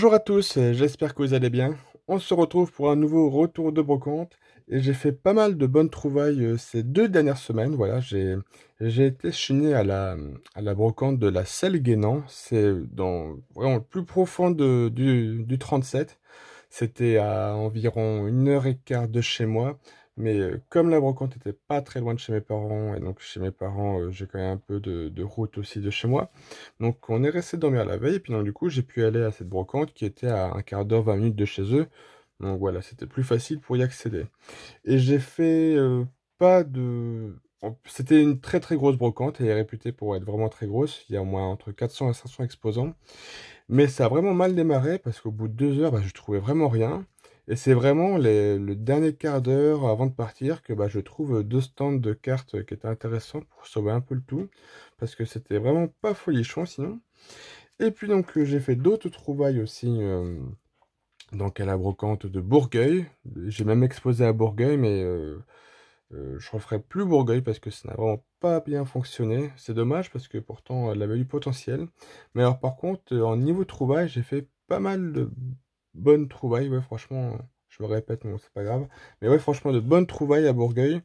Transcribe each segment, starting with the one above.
Bonjour à tous, j'espère que vous allez bien. On se retrouve pour un nouveau retour de brocante. Et j'ai fait pas mal de bonnes trouvailles euh, ces deux dernières semaines. Voilà, j'ai, été chiné à la, à la brocante de la selle Guénan. C'est dans le plus profond de, du, du 37. C'était à environ une heure et quart de chez moi. Mais euh, comme la brocante n'était pas très loin de chez mes parents, et donc chez mes parents, euh, j'ai quand même un peu de, route aussi de chez moi, donc on est resté dormir la veille, et puis du coup, j'ai pu aller à cette brocante qui était à un quart d'heure, 20 minutes de chez eux. Donc voilà, c'était plus facile pour y accéder. Et j'ai fait euh, pas de... C'était une très très grosse brocante, et elle est réputée pour être vraiment très grosse, il y a au moins entre 400 et 500 exposants. Mais ça a vraiment mal démarré, parce qu'au bout de deux heures, je bah, je trouvais vraiment rien. Et c'est vraiment le dernier quart d'heure avant de partir que bah, je trouve deux stands de cartes qui étaient intéressants pour sauver un peu le tout. Parce que c'était vraiment pas folichon sinon. Et puis donc euh, j'ai fait d'autres trouvailles aussi euh, dans donc à la brocante de Bourgueil. J'ai même exposé à Bourgueil mais je euh, ne je referai plus Bourgueil parce que ça n'a vraiment pas bien fonctionné. C'est dommage parce que pourtant elle avait du potentiel. Mais alors par contre en niveau trouvailles j'ai fait pas mal de Bonne trouvaille, Ouais, franchement, euh, je me répète, mais c'est pas grave. Mais ouais, franchement, de bonnes trouvailles à Bourgueil.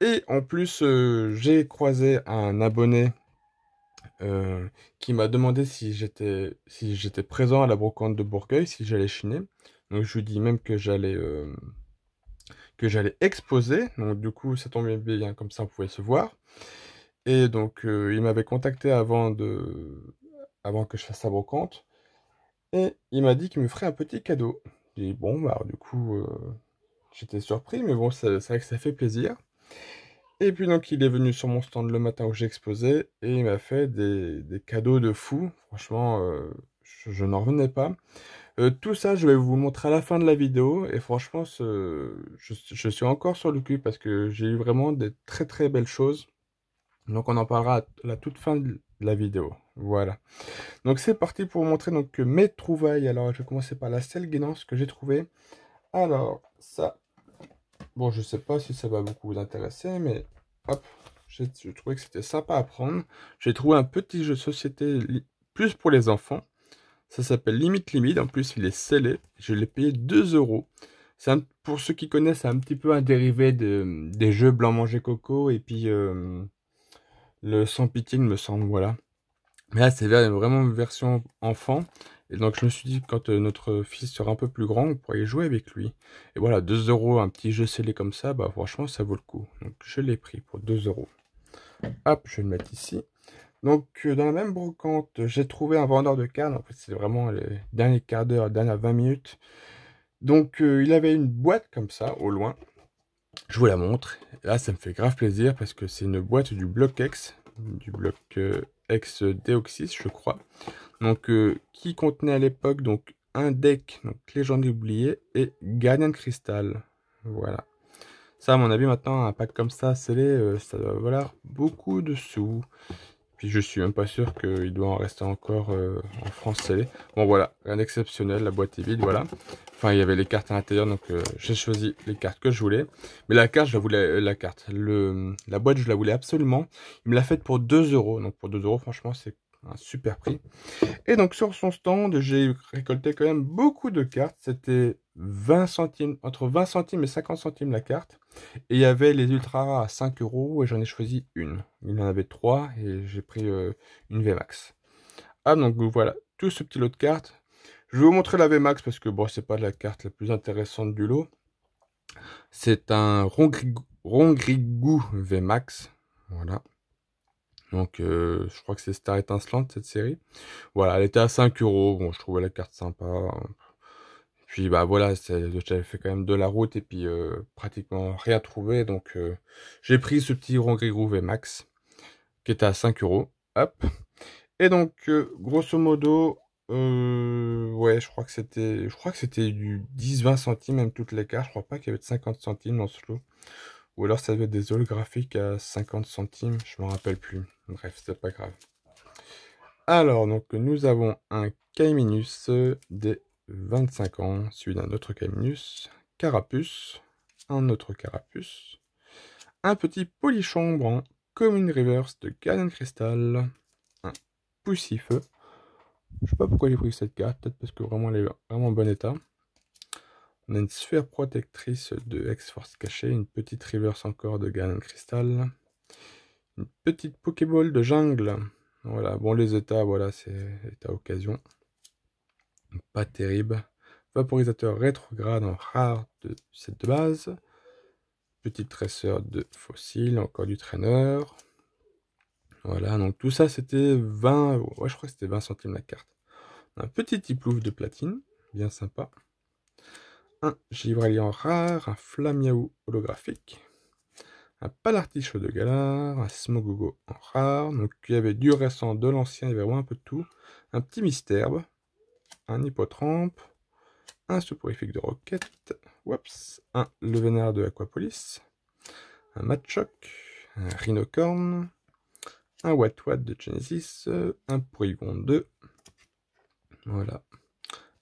Et en plus, euh, j'ai croisé un abonné euh, qui m'a demandé si j'étais si j'étais présent à la brocante de Bourgueil, si j'allais chiner. Donc je lui dis même que j'allais que j'allais exposer. Donc du coup, ça tombait bien, comme ça on pouvait se voir. Et donc il m'avait contacté avant de avant que je fasse la brocante. Et il m'a dit qu'il me ferait un petit cadeau. J'ai dit, bon, bah, du coup, euh, j'étais surpris, mais bon, c'est vrai que ça fait plaisir. Et puis, donc, il est venu sur mon stand le matin où j'ai exposé et il m'a fait des, cadeaux de fou. Franchement, euh, je, n'en revenais pas. Euh, tout ça, je vais vous montrer à la fin de la vidéo. Et franchement, je, je, suis encore sur le cul parce que j'ai eu vraiment des très très belles choses. Donc on en parlera à la toute fin de la vidéo. Voilà. Donc c'est parti pour vous montrer donc, mes trouvailles. Alors je vais commencer par la selle guénance que j'ai trouvée. Alors ça, bon je sais pas si ça va beaucoup vous intéresser, mais hop, j'ai trouvé que c'était sympa à prendre. J'ai trouvé un petit jeu de société plus pour les enfants. Ça s'appelle Limite Limite, en plus il est scellé, je l'ai payé 2 euros. pour ceux qui connaissent, c'est un petit peu un dérivé de, des jeux blanc manger coco et puis euh, le sans pitié, me semble, voilà. Mais là, c'est vraiment une version enfant. Et donc, je me suis dit, quand euh, notre fils sera un peu plus grand, vous pourriez jouer avec lui. Et voilà, 2 euros, un petit jeu scellé comme ça, bah franchement, ça vaut le coup. Donc, je l'ai pris pour 2 euros. Hop, je vais le mettre ici. Donc, euh, dans la même brocante, j'ai trouvé un vendeur de cartes. En fait, c'est vraiment les derniers quarts d'heure, les dernières 20 minutes. Donc, euh, il avait une boîte comme ça, au loin. Je vous la montre. Là, ça me fait grave plaisir parce que c'est une boîte du bloc X, du bloc ex-Deoxys, je crois. Donc, euh, qui contenait à l'époque donc un deck, donc Légende oubliée, et Guardian Crystal. Voilà. Ça, à mon avis, maintenant, un pack comme ça, scellé, euh, ça doit valoir beaucoup de sous. Puis je suis même pas sûr qu'il doit en rester encore euh, en français. Bon voilà, rien d'exceptionnel, la boîte est vide, voilà. Enfin, il y avait les cartes à l'intérieur, donc euh, j'ai choisi les cartes que je voulais. Mais la carte, je voulais, euh, la carte, le, la boîte, je la voulais absolument. Il me l'a faite pour 2 euros, donc pour 2 euros, franchement, c'est un super prix. Et donc sur son stand, j'ai récolté quand même beaucoup de cartes. C'était 20 centimes, entre 20 centimes et 50 centimes la carte. Et il y avait les ultra à 5 euros et j'en ai choisi une. Il en avait trois et j'ai pris euh, une VMAX. Ah donc voilà, tout ce petit lot de cartes. Je vais vous montrer la VMAX parce que bon, c'est pas la carte la plus intéressante du lot. C'est un Rongrigou VMAX. Voilà. Donc, euh, je crois que c'est Star Étincelante, cette série. Voilà, elle était à 5 euros. Bon, je trouvais la carte sympa. Hein. Puis, bah voilà, j'avais fait quand même de la route et puis euh, pratiquement rien trouvé. Donc, euh, j'ai pris ce petit Gris Groove Max qui était à 5 euros. Hop. Et donc, grosso modo, ouais, je crois que c'était je crois que c'était du 10-20 centimes, même toutes les cartes. Je crois pas qu'il y avait de 50 centimes dans ce lot. Ou alors ça devait être des holographiques à 50 centimes, je m'en rappelle plus. Bref, c'est pas grave. Alors, donc nous avons un Caiminus des 25 ans, celui d'un autre Caiminus, Carapuce, un autre Carapuce, un petit polychambre, en Commune Reverse de Garden Crystal, un Poussifeu. Je sais pas pourquoi j'ai pris cette carte, peut-être parce que vraiment elle est vraiment en bon état. On a une sphère protectrice de X-Force cachée, une petite reverse encore de Ganon Cristal. une petite Pokéball de jungle. Voilà, bon, les états, voilà, c'est à occasion. Pas terrible. Vaporisateur rétrograde en rare de cette base. Petite tresseur de fossiles, encore du traîneur. Voilà, donc tout ça c'était 20, ouais, je crois que c'était 20 centimes la carte. Un petit type de platine, bien sympa un en rare, un Flamiaou holographique, un Palartichot de galard, un Smogogo en rare, donc il y avait du récent, de l'ancien, il y avait un peu de tout, un petit Mysterbe, un Hippotrampe, un Soporifique de Roquette, whoops, un Levenard de Aquapolis, un Machoc, un Rhinocorn, un Watwat de Genesis, un Porygon 2, voilà.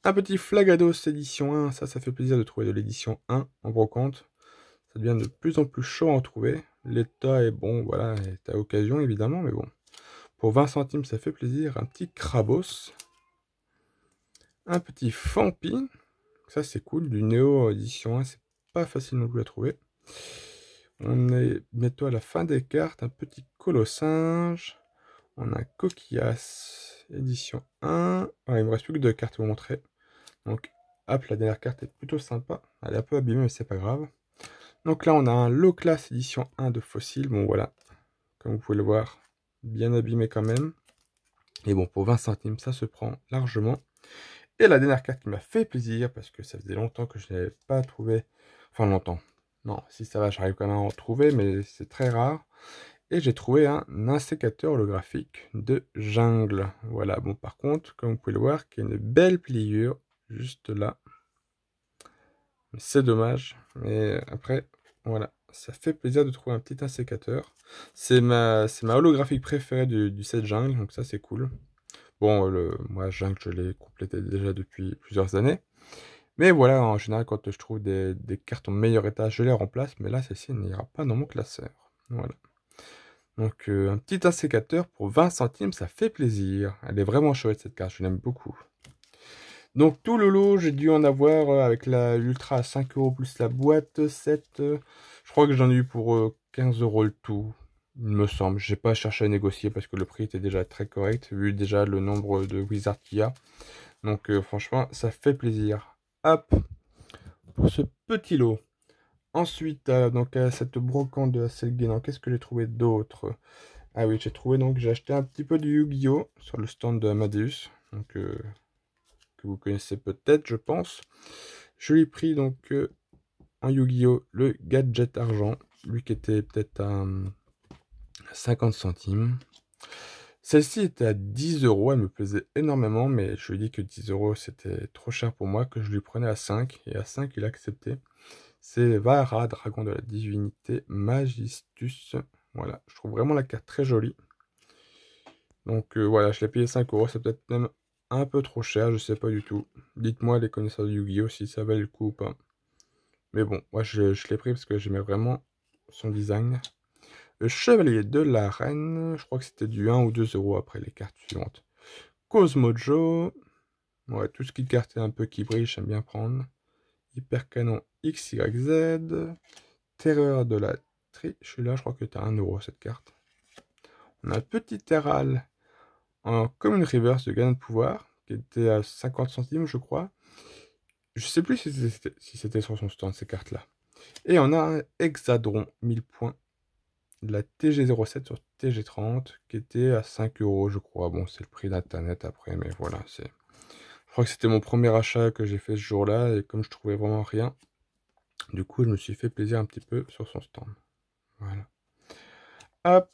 Un petit Flagados édition 1, ça, ça fait plaisir de trouver de l'édition 1 en brocante. Ça devient de plus en plus chaud à en trouver. L'état est bon, voilà, est à occasion évidemment, mais bon. Pour 20 centimes, ça fait plaisir. Un petit Krabos. Un petit Fampi. Ça, c'est cool. Du Néo édition 1, c'est pas facile non plus à trouver. On est bientôt à la fin des cartes. Un petit Colossinge. On a Coquillas édition 1. Il il me reste plus que deux cartes à vous montrer. Donc, hop, la dernière carte est plutôt sympa. Elle est un peu abîmée, mais c'est pas grave. Donc là, on a un Low Class édition 1 de Fossil. Bon, voilà. Comme vous pouvez le voir, bien abîmé quand même. Et bon, pour 20 centimes, ça se prend largement. Et la dernière carte qui m'a fait plaisir, parce que ça faisait longtemps que je n'avais pas trouvé... Enfin, longtemps. Non, si ça va, j'arrive quand même à en trouver, mais c'est très rare. Et j'ai trouvé un insécateur holographique de jungle. Voilà, bon par contre, comme vous pouvez le voir, qui a une belle pliure juste là. C'est dommage, mais après, voilà, ça fait plaisir de trouver un petit insécateur. C'est ma, ma holographique préférée du, set jungle, donc ça c'est cool. Bon, le, moi jungle, je l'ai complété déjà depuis plusieurs années. Mais voilà, en général, quand je trouve des, cartes en meilleur état, je les remplace, mais là, celle-ci n'ira pas dans mon classeur. Voilà. Donc, euh, un petit insécateur pour 20 centimes, ça fait plaisir. Elle est vraiment chouette cette carte, je l'aime beaucoup. Donc tout le lot, j'ai dû en avoir euh, avec la l'Ultra à 5 euros plus la boîte 7. Euh, je crois que j'en ai eu pour 15 euh, euros le tout, il me semble. J'ai pas cherché à négocier parce que le prix était déjà très correct, vu déjà le nombre de wizards qu'il y a. Donc franchement, ça fait plaisir. Hop Pour ce petit lot. Ensuite, donc à cette brocante de Hasselgain, qu'est-ce que j'ai trouvé d'autre Ah oui, j'ai trouvé donc, j'ai acheté un petit peu de Yu-Gi-Oh! sur le stand de Amadeus. Donc vous connaissez peut-être, je pense. Je lui ai pris donc en euh, Yu-Gi-Oh! le gadget argent, lui qui était peut-être à 50 hum, centimes. Celle-ci était à 10 euros, elle me plaisait énormément, mais je lui ai dit que 10 euros c'était trop cher pour moi, que je lui prenais à 5, et à 5 il a accepté. C'est Vara, dragon de la divinité Magistus. Voilà, je trouve vraiment la carte très jolie. Donc euh, voilà, je l'ai payé 5 euros, c'est peut-être même un peu trop cher, je sais pas du tout. Dites-moi les connaisseurs de Yu-Gi-Oh! si ça valait le coup ou pas. Mais bon, moi je, l'ai pris parce que j'aimais vraiment son design. Le Chevalier de la Reine, je crois que c'était du 1 ou 2 euros après les cartes suivantes. Cosmojo, ouais, tout ce qui cartait un peu qui brille, j'aime bien prendre. Hypercanon XYZ, Terreur de la Triche, là je crois que as 1 euro cette carte. On a Petit Terral comme une Reverse de gain de pouvoir, qui était à 50 centimes, je crois. Je sais plus si c'était sur son stand, ces cartes-là. Et on a un Hexadron 1000 points de la TG07 sur TG30 qui était à 5 euros, je crois. Bon, c'est le prix d'internet après, mais voilà, c'est. Je crois que c'était mon premier achat que j'ai fait ce jour-là et comme je trouvais vraiment rien, du coup, je me suis fait plaisir un petit peu sur son stand. Voilà. Hop,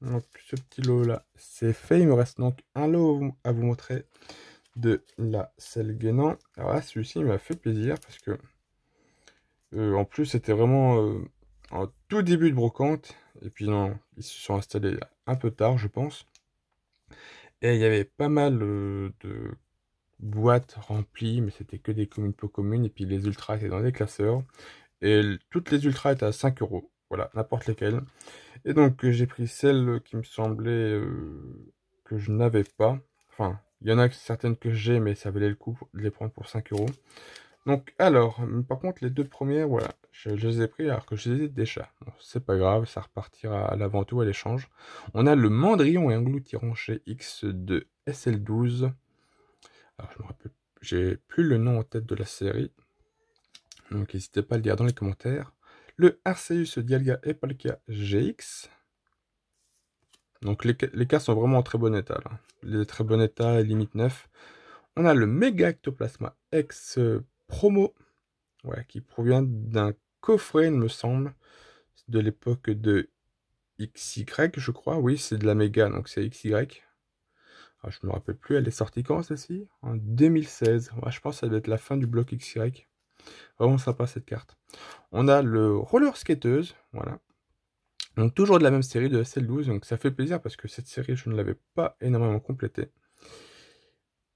donc ce petit lot là, c'est fait. Il me reste donc un lot à vous montrer de la selle gainant. Alors ah, là, celui-ci m'a fait plaisir parce que euh, en plus c'était vraiment euh, en tout début de brocante. Et puis non, ils se sont installés un peu tard, je pense. Et il y avait pas mal euh, de boîtes remplies, mais c'était que des communes peu communes. Et puis les ultras étaient dans des classeurs. Et toutes les ultras étaient à 5 euros. Voilà, n'importe lesquelles. Et donc, euh, j'ai pris celles qui me semblaient euh, que je n'avais pas. Enfin, il y en a certaines que j'ai, mais ça valait le coup de les prendre pour 5 euros. Donc, alors, par contre, les deux premières, voilà, je, les ai pris alors que je les ai déjà. Bon, c'est pas grave, ça repartira à l'avant tout à l'échange. On a le Mandrillon et Gloutiron chez X2 SL12. Alors, je me rappelle, j'ai plus le nom en tête de la série. Donc, n'hésitez pas à le dire dans les commentaires le Arceus Dialga Palkia GX. Donc les, cas sont vraiment en très bon état. Les très bon état, limite 9. On a le Mega Ectoplasma X euh, Promo, ouais, qui provient d'un coffret, il me semble, de l'époque de XY, je crois. Oui, c'est de la Mega, donc c'est XY. Je ah, je me rappelle plus, elle est sortie quand celle-ci En 2016. je pense que ça doit être la fin du bloc XY. Vraiment sympa cette carte. On a le roller skateuse, voilà. Donc toujours de la même série de celle SL12, donc ça fait plaisir parce que cette série je ne l'avais pas énormément complétée.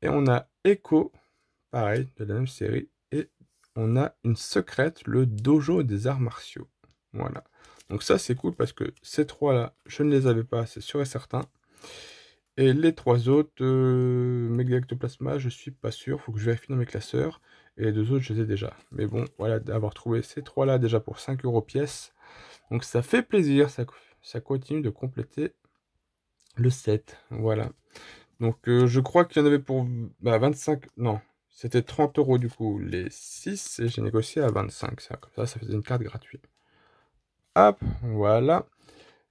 Et on a Echo, pareil, de la même série. Et on a une secrète, le dojo des arts martiaux. Voilà. Donc ça c'est cool parce que ces trois là, je ne les avais pas, c'est sûr et certain. Et les trois autres, euh, Plasma, je suis pas sûr, faut que je vérifie dans mes classeurs. Et les deux autres, je les ai déjà. Mais bon, voilà, d'avoir trouvé ces trois-là déjà pour 5 euros pièce. Donc ça fait plaisir, ça, ça continue de compléter le set. Voilà. Donc euh, je crois qu'il y en avait pour bah, 25, non, c'était 30 euros du coup les 6 et j'ai négocié à 25. Ça, comme ça, ça faisait une carte gratuite. Hop, voilà.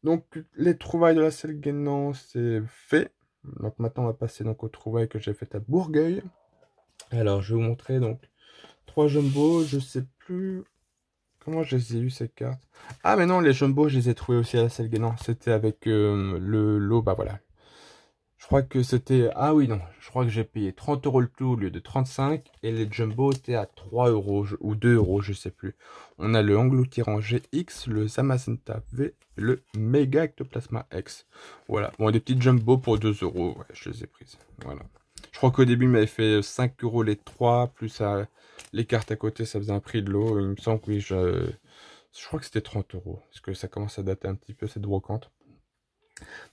Donc les trouvailles de la selle Guénan, c'est fait. Donc maintenant on va passer donc aux trouvailles que j'ai faites à Bourgueil. Alors je vais vous montrer donc 3 jumbo, je sais plus comment je les ai eu ces cartes. Ah mais non, les jumbo, je les ai trouvés aussi à la salle Non, c'était avec euh, le lot, bah voilà. Je crois que c'était... Ah oui, non, je crois que j'ai payé 30 euros le tout au lieu de 35. Et les jumbo étaient à 3 euros ou 2 euros, je sais plus. On a le anglo GX, le zamasenta V, le Mega Ectoplasma X. Voilà, bon, des petites jumbo pour 2 euros, ouais, je les ai prises. Voilà. Je crois qu'au début, il m'avait fait 5 euros les 3, plus les cartes à côté, ça faisait un prix de l'eau. Il me semble que oui, je, crois que c'était 30 euros, parce que ça commence à dater un petit peu cette brocante.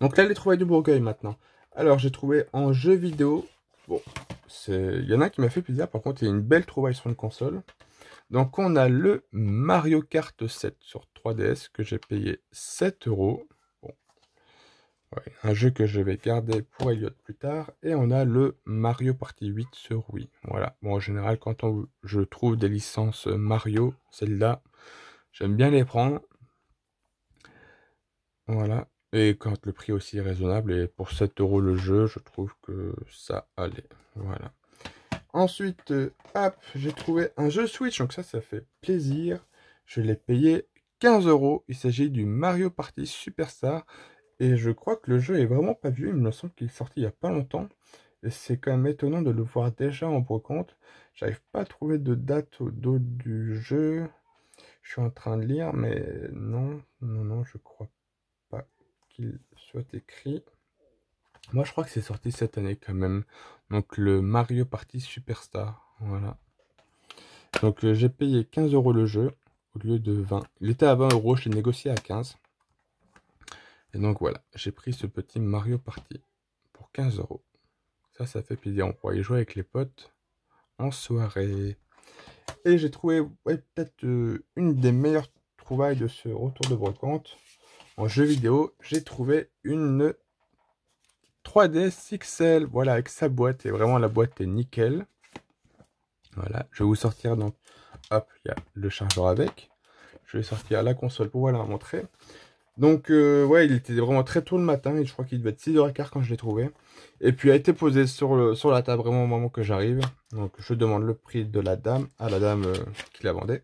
Donc là, les trouvailles du Bourgueil maintenant. Alors, j'ai trouvé en jeu vidéo. Bon, il y en a un qui m'a fait plaisir, par contre, il y a une belle trouvaille sur une console. Donc, on a le Mario Kart 7 sur 3DS que j'ai payé 7 euros un jeu que je vais garder pour Elliot plus tard. Et on a le Mario Party 8 sur Wii. Voilà. Bon, en général, quand on, je trouve des licences Mario, celle-là, j'aime bien les prendre. Voilà. Et quand le prix aussi est raisonnable, et pour 7 euros le jeu, je trouve que ça allait. Voilà. Ensuite, euh, j'ai trouvé un jeu Switch, donc ça, ça fait plaisir. Je l'ai payé 15 euros. Il s'agit du Mario Party Superstar. Et je crois que le jeu est vraiment pas vieux, il me semble qu'il est sorti il y a pas longtemps. Et c'est quand même étonnant de le voir déjà en brocante. J'arrive pas à trouver de date au dos du jeu. Je suis en train de lire, mais non, non, non, je crois pas qu'il soit écrit. Moi, je crois que c'est sorti cette année quand même. Donc, le Mario Party Superstar. Voilà. Donc, euh, j'ai payé 15 euros le jeu au lieu de 20. Il était à 20 euros, je l'ai négocié à 15. Et donc voilà, j'ai pris ce petit Mario Party pour 15 euros. Ça, ça fait plaisir. On pourrait y jouer avec les potes en soirée. Et j'ai trouvé peut-être euh, une des meilleures trouvailles de ce retour de brocante en jeu vidéo. J'ai trouvé une 3 d XL, voilà, avec sa boîte. Et vraiment, la boîte est nickel. Voilà, je vais vous sortir donc, hop, il y a le chargeur avec. Je vais sortir la console pour vous la montrer. Donc, euh, ouais, il était vraiment très tôt le matin, et je crois qu'il devait être 6h15 quand je l'ai trouvé. Et puis, il a été posé sur, sur la table vraiment au moment que j'arrive. Donc, je demande le prix de la dame à la dame euh, qui la vendait.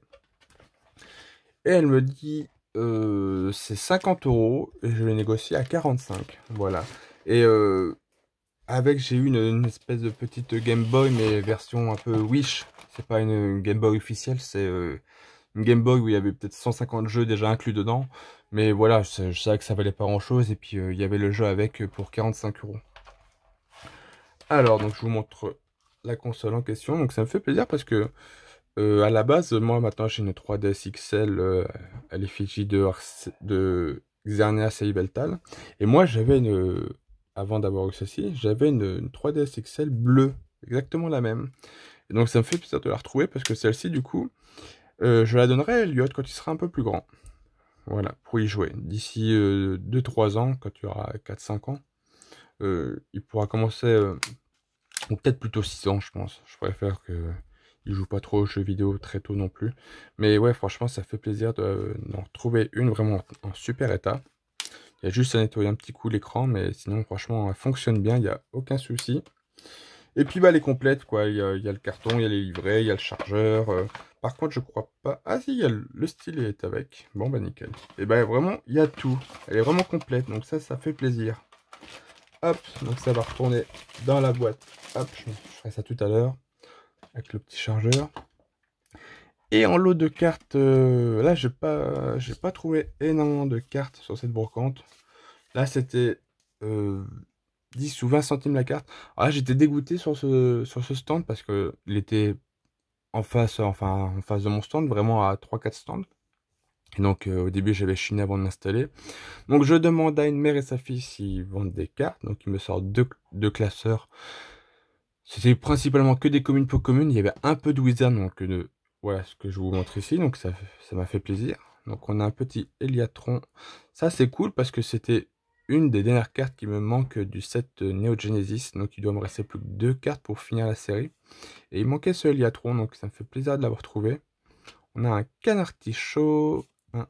Et elle me dit, euh, c'est 50 euros, et je l'ai négocié à 45. Voilà. Et avec, j'ai eu une, espèce de petite Game Boy, mais version un peu Wish. C'est pas une Game Boy officielle, c'est une Game Boy où il y avait peut-être 150 jeux déjà inclus dedans. Mais voilà, je, savais que ça valait pas grand chose. Et puis euh, il y avait le jeu avec euh, pour 45 euros. Alors, donc je vous montre la console en question. Donc ça me fait plaisir parce que euh, à la base, moi maintenant j'ai une 3DS XL à l'effigie de, de Xernia Et moi j'avais une, avant d'avoir eu ceci, j'avais une, 3DS XL bleue, exactement la même. Et donc ça me fait plaisir de la retrouver parce que celle-ci du coup, euh, je la donnerai à Elliot quand il sera un peu plus grand. Voilà, pour y jouer. D'ici 2-3 euh, ans, quand tu auras 4-5 ans, euh, il pourra commencer, ou peut-être plutôt 6 ans, je pense. Je préfère que il joue pas trop aux jeux vidéo très tôt non plus. Mais ouais, franchement, ça fait plaisir d'en de, trouver une vraiment en, super état. Il y a juste à nettoyer un petit coup l'écran, mais sinon, franchement, elle fonctionne bien, il n'y a aucun souci. Et puis, bah, elle est complète, quoi. Il y, a, le carton, il y a les livrets, il y a le chargeur. Par contre, je crois pas... Ah si, le style est avec. Bon, bah nickel. Et eh bah ben, vraiment, il y a tout. Elle est vraiment complète, donc ça, ça fait plaisir. Hop, donc ça va retourner dans la boîte. Hop, je, ferai ça tout à l'heure. Avec le petit chargeur. Et en lot de cartes, euh, là, j'ai pas, j'ai pas trouvé énormément de cartes sur cette brocante. Là, c'était... 10 euh, ou 20 centimes la carte. là, ah, j'étais dégoûté sur ce, sur ce stand parce que il était en face, enfin, en face de mon stand, vraiment à 3-4 stands. Et donc euh, au début j'avais chiné avant de m'installer. Donc je demande à une mère et sa fille s'ils vendent des cartes. Donc ils me sortent deux, classeurs. C'était principalement que des communes pour communes. Il y avait un peu de Wizard, donc de, euh, voilà ce que je vous montre ici. Donc ça m'a fait plaisir. Donc on a un petit eliatron Ça c'est cool parce que c'était une des dernières cartes qui me manque du set Neo Genesis. Donc il doit me rester plus que deux cartes pour finir la série. Et il manquait ce Eliatron, donc ça me fait plaisir de l'avoir trouvé. On a un Canartichaud, un,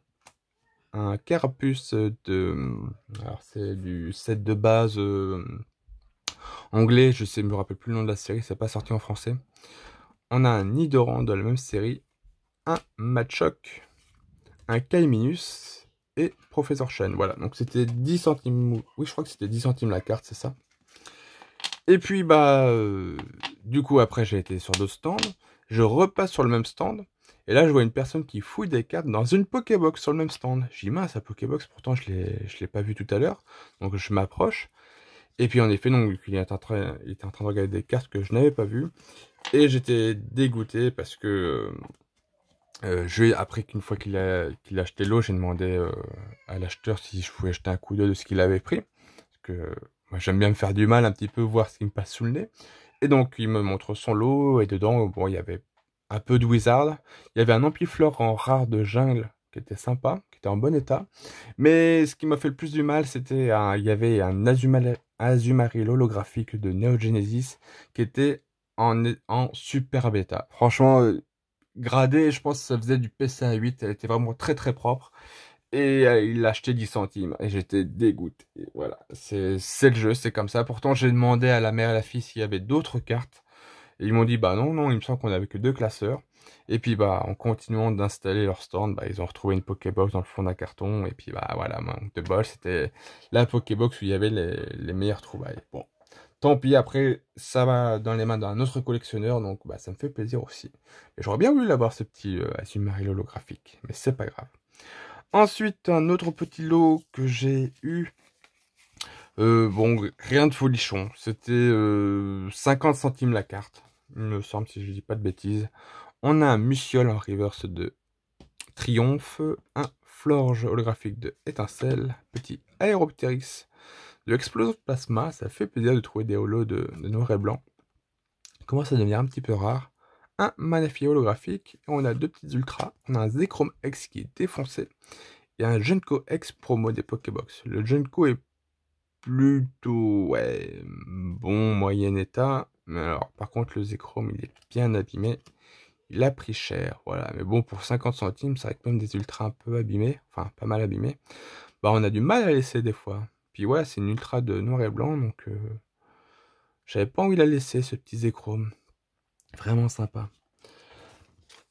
un Carapuce de... Alors c'est du set de base euh, anglais, je sais, me rappelle plus le nom de la série, c'est pas sorti en français. On a un Nidoran de la même série, un Machoc, un Kaiminus, et Professeur Chen. Voilà, donc c'était 10 centimes. Oui, je crois que c'était 10 centimes la carte, c'est ça. Et puis, bah, euh, du coup, après, j'ai été sur deux stands. Je repasse sur le même stand. Et là, je vois une personne qui fouille des cartes dans une Pokébox sur le même stand. J'ai dit, mince, la Pokébox, pourtant, je ne l'ai pas vu tout à l'heure. Donc, je m'approche. Et puis, en effet, donc, il, était en train, il était en train de regarder des cartes que je n'avais pas vu. Et j'étais dégoûté parce que. Euh, euh, je, après qu'une fois qu'il a, acheté l'eau, j'ai demandé euh, à l'acheteur si je pouvais acheter un coup d'œil de ce qu'il avait pris. Parce que moi j'aime bien me faire du mal un petit peu, voir ce qui me passe sous le nez. Et donc il me montre son lot et dedans, bon, il y avait un peu de wizard. Il y avait un ampliflore en rare de jungle qui était sympa, qui était en bon état. Mais ce qui m'a fait le plus du mal, c'était il y avait un Azumarill holographique de Neo Genesis qui était en, superbe état. Franchement, euh, gradé, je pense que ça faisait du à 8, elle était vraiment très très propre. Et euh, il l'achetait acheté 10 centimes et j'étais dégoûté. voilà, c'est le jeu, c'est comme ça. Pourtant, j'ai demandé à la mère et à la fille s'il y avait d'autres cartes. Et ils m'ont dit, bah non, non, il me semble qu'on avait que deux classeurs. Et puis, bah, en continuant d'installer leur stand, bah, ils ont retrouvé une Pokébox dans le fond d'un carton. Et puis, bah, voilà, manque de bol, c'était la Pokébox où il y avait les, les meilleures trouvailles. Bon, Tant pis, après, ça va dans les mains d'un autre collectionneur, donc bah, ça me fait plaisir aussi. j'aurais bien voulu l'avoir, ce petit euh, Azumarill holographique, mais c'est pas grave. Ensuite, un autre petit lot que j'ai eu. Euh, bon, rien de folichon. C'était 50 euh, centimes la carte, il me semble, si je dis pas de bêtises. On a un Muciole en reverse de Triomphe, un Florge holographique de Étincelle, petit Aéroptérix, de plasma, ça fait plaisir de trouver des holos de, noir et blanc. commence à devenir un petit peu rare. Un magnifique holographique, et on a deux petits ultras. On a un Zekrom X qui est défoncé, et un Junko X promo des Pokébox. Le Junko est plutôt ouais, bon moyen état. Mais alors, par contre, le Zekrom, il est bien abîmé. Il a pris cher, voilà. Mais bon, pour 50 centimes, ça va être même des ultras un peu abîmés, enfin pas mal abîmés, bah on a du mal à laisser des fois ouais, c'est une ultra de noir et blanc, donc euh, j'avais pas envie de la laisser, ce petit Zéchrome. Vraiment sympa.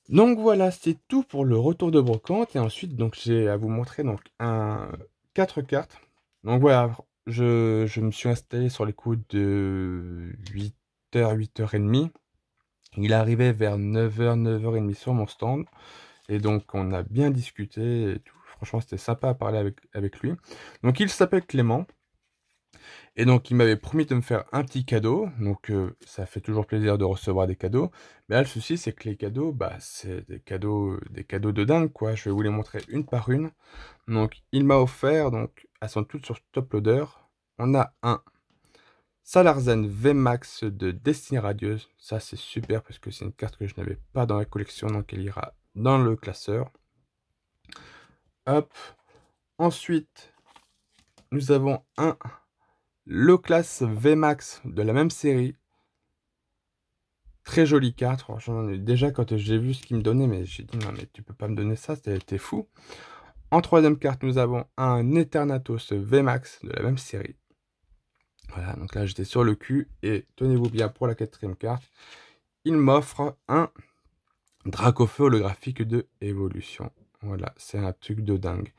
Donc voilà, c'est tout pour le retour de brocante. Et ensuite, donc j'ai à vous montrer donc un quatre cartes. Donc voilà, je, je me suis installé sur les coups de 8h, 8h30. Il arrivait vers 9h, 9h30 sur mon stand. Et donc on a bien discuté et tout. Franchement, c'était sympa à parler avec, lui. Donc, il s'appelle Clément. Et donc, il m'avait promis de me faire un petit cadeau. Donc, euh, ça fait toujours plaisir de recevoir des cadeaux. Mais là, le souci, c'est que les cadeaux, bah, c'est des cadeaux, des cadeaux de dingue, quoi. Je vais vous les montrer une par une. Donc, il m'a offert, donc, à son tout sur Top Loader, on a un Salarzen VMAX de Destiny Radieuse. Ça, c'est super parce que c'est une carte que je n'avais pas dans la collection, donc elle ira dans le classeur. Hop. Ensuite, nous avons un le classe VMAX de la même série. Très jolie carte. ai déjà quand j'ai vu ce qu'il me donnait, mais j'ai dit non, mais tu peux pas me donner ça, c'était fou. En troisième carte, nous avons un Eternatus VMAX de la même série. Voilà, donc là j'étais sur le cul. Et tenez-vous bien pour la quatrième carte. Il m'offre un Dracofeu holographique de évolution. Voilà, c'est un truc de dingue.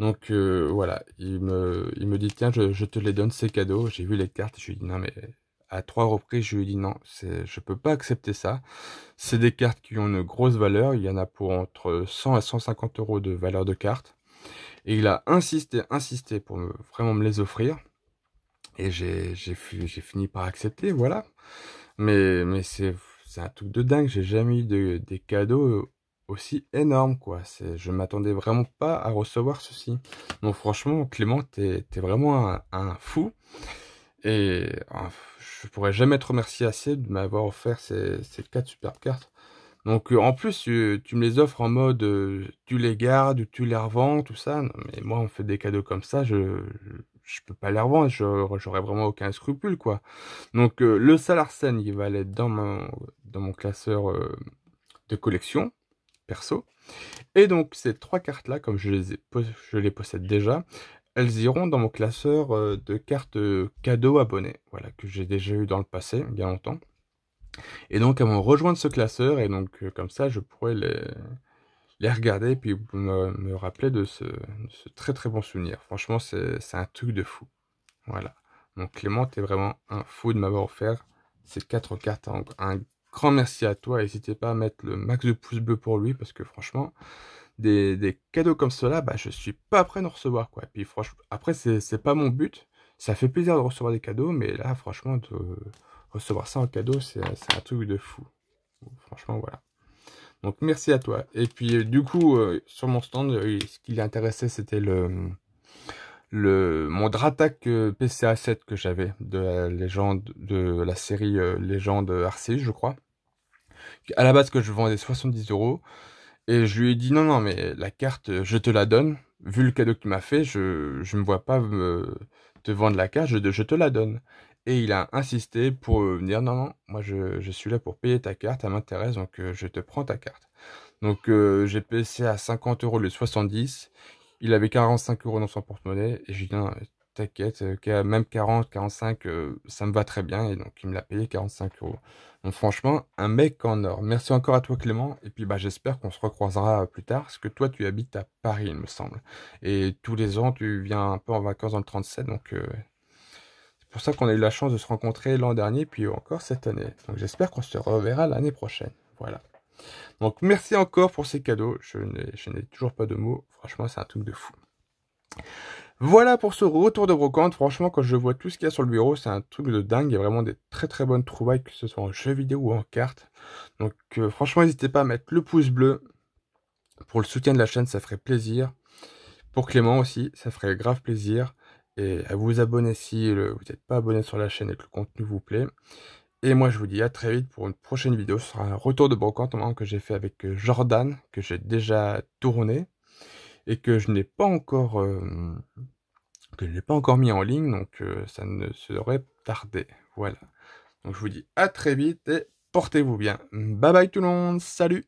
Donc euh, voilà, il me, il me dit tiens, je, te les donne ces cadeaux. J'ai vu les cartes, je lui dis non mais à trois reprises, je lui ai dit non, je peux pas accepter ça. C'est des cartes qui ont une grosse valeur. Il y en a pour entre 100 et 150 euros de valeur de cartes. Et il a insisté, insisté pour me, vraiment me les offrir. Et j'ai fini par accepter, voilà. Mais, mais c'est un truc de dingue. J'ai jamais eu des cadeaux aussi énorme, quoi. Je m'attendais vraiment pas à recevoir ceci. Donc franchement, Clément, tu es vraiment un, fou. Et je pourrais jamais te remercier assez de m'avoir offert ces, ces quatre superbes cartes. Donc euh, en plus, euh, tu, me les offres en mode euh, tu les gardes, tu les revends, tout ça. mais moi, on fait des cadeaux comme ça, je, je peux pas les revendre, j'aurais vraiment aucun scrupule, quoi. Donc le Salarsen il va aller dans mon, dans mon classeur de collection. Et donc ces trois cartes-là, comme je les, ai, je les possède déjà, elles iront dans mon classeur euh, de cartes euh, cadeaux abonnés, voilà, que j'ai déjà eu dans le passé, il y a longtemps. Et donc elles vont rejoindre ce classeur, et donc euh, comme ça je pourrais les, regarder puis me, rappeler de ce, très très bon souvenir. Franchement, c'est un truc de fou. Voilà. Donc Clément, est vraiment un fou de m'avoir offert ces quatre cartes en grand merci à toi. N'hésitez pas à mettre le max de pouces bleus pour lui parce que franchement, des, des cadeaux comme cela, bah, je suis pas prêt à en recevoir. Quoi. Et puis franchement, après, c'est pas mon but. Ça fait plaisir de recevoir des cadeaux, mais là, franchement, de recevoir ça en cadeau, c'est un truc de fou. Franchement, voilà. Donc merci à toi. Et puis euh, du coup, euh, sur mon stand, euh, ce qui l'intéressait, c'était le le mon Dratak euh, PCA7 que j'avais de la légende de la série euh, légende Arceus je crois à la base que je vendais 70 euros et je lui ai dit non non mais la carte euh, je te la donne vu le cadeau que tu m'as fait je ne me vois pas me te vendre la carte je, je te la donne et il a insisté pour me dire non non moi je, suis là pour payer ta carte elle m'intéresse donc je te prends ta carte donc j'ai PCA à 50 euros le 70 il avait 45 euros dans son porte-monnaie et j'ai dit t'inquiète, euh, même 40, 45, euh, ça me va très bien et donc il me l'a payé 45 euros. Donc franchement, un mec en or. Merci encore à toi Clément et puis bah j'espère qu'on se recroisera plus tard parce que toi tu habites à Paris il me semble et tous les ans tu viens un peu en vacances dans le 37 donc euh, c'est pour ça qu'on a eu la chance de se rencontrer l'an dernier puis encore cette année. Donc j'espère qu'on se reverra l'année prochaine. Voilà. Donc merci encore pour ces cadeaux. Je n'ai toujours pas de mots. Franchement, c'est un truc de fou. Voilà pour ce retour de brocante. Franchement, quand je vois tout ce qu'il y a sur le bureau, c'est un truc de dingue. Il y a vraiment des très très bonnes trouvailles, que ce soit en jeu vidéo ou en carte. Donc euh, franchement, n'hésitez pas à mettre le pouce bleu pour le soutien de la chaîne, ça ferait plaisir. Pour Clément aussi, ça ferait grave plaisir. Et à vous abonner si vous n'êtes pas abonné sur la chaîne et que le contenu vous plaît. Et moi, je vous dis à très vite pour une prochaine vidéo. Ce sera un retour de brocante que j'ai fait avec euh, Jordan, que j'ai déjà tourné et que je n'ai pas encore euh, que je n'ai pas encore mis en ligne, donc euh, ça ne serait tardé. Voilà. Donc je vous dis à très vite et portez-vous bien. Bye bye tout le monde. Salut.